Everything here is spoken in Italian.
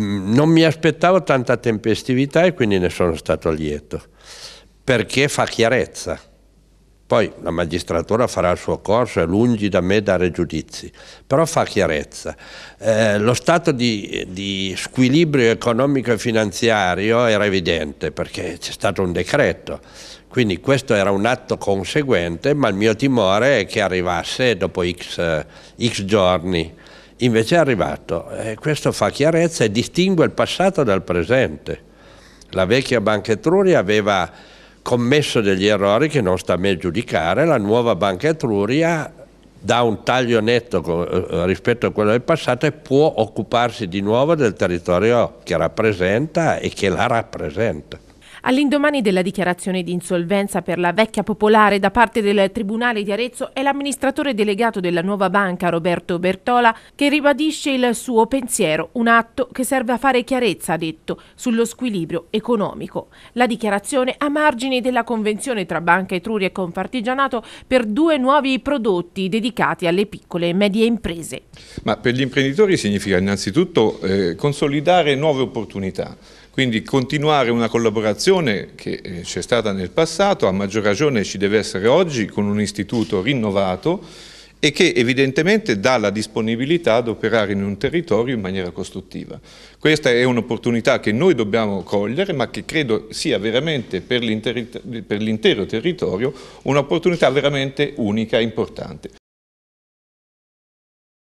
Mm, non mi aspettavo tanta tempestività e quindi ne sono stato lieto, perché fa chiarezza. Poi la magistratura farà il suo corso, è lungi da me dare giudizi, però fa chiarezza. Eh, lo stato di, di, squilibrio economico e finanziario era evidente perché c'è stato un decreto, quindi questo era un atto conseguente, ma il mio timore è che arrivasse dopo x, eh, x giorni Invece è arrivato e eh, questo fa chiarezza e distingue il passato dal presente. La vecchia Banca Etruria aveva commesso degli errori che non sta a me giudicare, la nuova Banca Etruria dà un taglio netto eh, rispetto a quello del passato e può occuparsi di nuovo del territorio che rappresenta e che la rappresenta. All'indomani della dichiarazione di insolvenza per la vecchia popolare da parte del Tribunale di Arezzo è l'amministratore delegato della nuova banca Roberto Bertola che ribadisce il suo pensiero, un atto che serve a fare chiarezza, ha detto, sullo squilibrio economico. La dichiarazione a margine della convenzione tra Banca Etruria e Confartigianato per due nuovi prodotti dedicati alle piccole e medie imprese. Ma per gli imprenditori significa innanzitutto eh, consolidare nuove opportunità, quindi continuare una collaborazione tradizione che eh, c'è stata nel passato, a maggior ragione ci deve essere oggi con un istituto rinnovato e che evidentemente dà la disponibilità ad operare in un territorio in maniera costruttiva. Questa è un'opportunità che noi dobbiamo cogliere, ma che credo sia veramente per l'intero territorio un'opportunità veramente unica e importante.